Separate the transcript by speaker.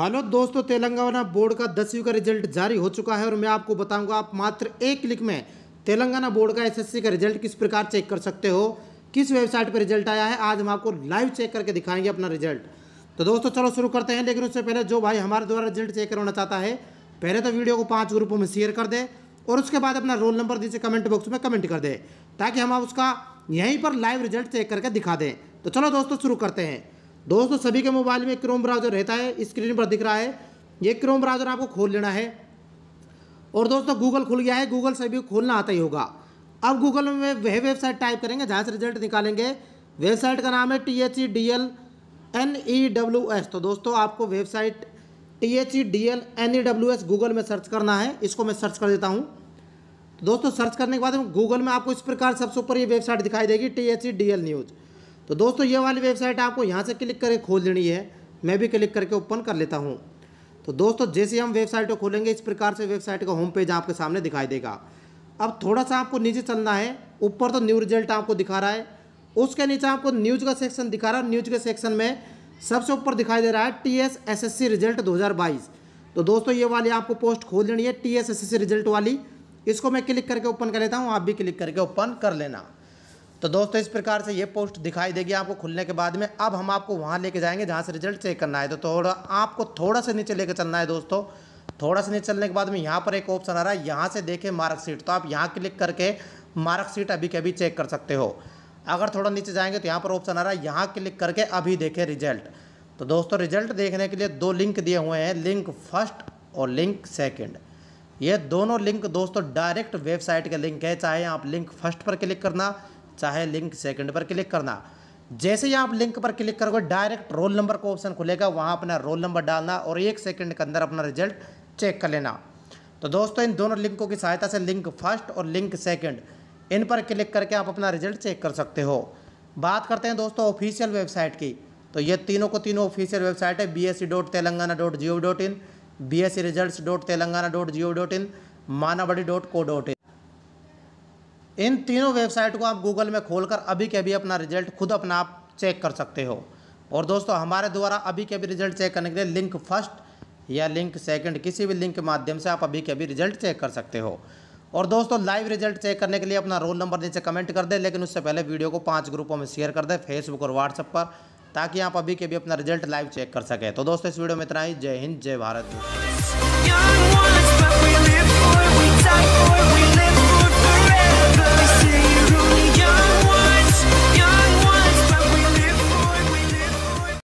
Speaker 1: hello दोस्तों Telangana board का दसवीं का रिजल्ट जारी हो चुका है और मैं आपको बताऊंगा आप मात्र एक क्लिक में तेलंगाना बोर्ड का एसएससी का रिजल्ट किस प्रकार चेक कर सकते हो किस वेबसाइट पर रिजल्ट आया है आज हम आपको लाइव चेक करके दिखाएंगे अपना रिजल्ट तो दोस्तों चलो शुरू करते हैं लेकिन उससे पहले जो भाई हमारे द्वारा रिजल्ट चेक करवाना चाहता है पहले तो वीडियो को पाँच ग्रुपों में शेयर कर दे और उसके बाद अपना रोल नंबर दीजिए कमेंट बॉक्स में कमेंट कर दे ताकि हम उसका यहीं पर लाइव रिजल्ट चेक करके दिखा दें तो चलो दोस्तों शुरू करते हैं दोस्तों सभी के मोबाइल में क्रोम ब्राउजर रहता है स्क्रीन पर दिख रहा है ये क्रोम ब्राउजर आपको खोल लेना है और दोस्तों गूगल खुल गया है गूगल से भी खोलना आता ही होगा अब गूगल में वह वेबसाइट टाइप करेंगे जहाँ से रिजल्ट निकालेंगे वेबसाइट का नाम है T H E D L N E W S तो दोस्तों आपको website T H E D L N E W S Google में सर्च करना है इसको मैं सर्च कर देता हूँ दोस्तों सर्च करने के बाद गूगल में आपको इस प्रकार सबसे ऊपर ये वेबसाइट दिखाई देगी T H E D L news तो दोस्तों ये वाली वेबसाइट आपको यहाँ से क्लिक करके खोल देनी है मैं भी क्लिक करके ओपन कर लेता हूँ तो दोस्तों जैसे हम वेबसाइट को खोलेंगे इस प्रकार से वेबसाइट का होम पेज आपके सामने दिखाई देगा अब थोड़ा सा आपको नीचे चलना है ऊपर तो न्यू रिजल्ट आपको दिखा रहा है उसके नीचे आपको न्यूज का सेक्शन दिखा रहा है न्यूज के सेक्शन में सबसे ऊपर दिखाई दे रहा है T S S S C result दो हज़ार बाईस तो दोस्तों ये वाली आपको पोस्ट खोल लेनी है T S S S C result वाली इसको मैं क्लिक करके ओपन कर लेता हूँ आप भी क्लिक करके ओपन कर लेना तो दोस्तों इस प्रकार से ये पोस्ट दिखाई देगी आपको खुलने के बाद में अब हम आपको वहाँ लेके जाएंगे जहाँ से रिजल्ट चेक करना है तो थोड़ा आपको थोड़ा सा नीचे लेके चलना है दोस्तों थोड़ा सा नीचे चलने के बाद में यहाँ पर एक ऑप्शन आ रहा है यहाँ से देखें मार्कशीट तो आप यहाँ क्लिक करके मार्कशीट अभी कभी चेक कर सकते हो अगर थोड़ा नीचे जाएंगे तो यहाँ पर ऑप्शन आ रहा है यहाँ क्लिक करके अभी देखें रिजल्ट तो दोस्तों रिजल्ट देखने के लिए दो लिंक दिए हुए हैं लिंक फर्स्ट और लिंक सेकेंड ये दोनों लिंक दोस्तों डायरेक्ट वेबसाइट के लिंक है चाहे आप लिंक फर्स्ट पर क्लिक करना चाहे लिंक सेकंड पर क्लिक करना जैसे ही आप लिंक पर क्लिक करोगे डायरेक्ट रोल नंबर का ऑप्शन खुलेगा वहाँ अपना रोल नंबर डालना और एक सेकंड के अंदर अपना रिजल्ट चेक कर लेना तो दोस्तों इन दोनों लिंकों की सहायता से लिंक फर्स्ट और लिंक सेकेंड इन पर क्लिक करके आप अपना रिजल्ट चेक कर सकते हो बात करते हैं दोस्तों ऑफिशियल वेबसाइट की तो ये तीनों को तीनों ऑफिशियल वेबसाइट है B S C dot Telangana dot G O dot in B S C result dot Telangana dot G O dot in Manabadi dot co dot in इन तीनों वेबसाइट को आप गूगल में खोलकर अभी के अभी अपना रिजल्ट खुद अपना आप चेक कर सकते हो और दोस्तों हमारे द्वारा अभी के अभी रिजल्ट चेक करने के लिए लिंक फर्स्ट या लिंक सेकंड किसी भी लिंक के माध्यम से आप अभी के अभी रिजल्ट चेक कर सकते हो और दोस्तों लाइव रिजल्ट चेक करने के लिए अपना रोल नंबर नीचे कमेंट कर दें लेकिन उससे पहले वीडियो को पाँच ग्रुपों में शेयर कर दें फेसबुक और व्हाट्सएप पर ताकि आप अभी के भी अपना रिजल्ट लाइव चेक कर सकें तो दोस्तों इस वीडियो में इतना ही जय हिंद जय भारत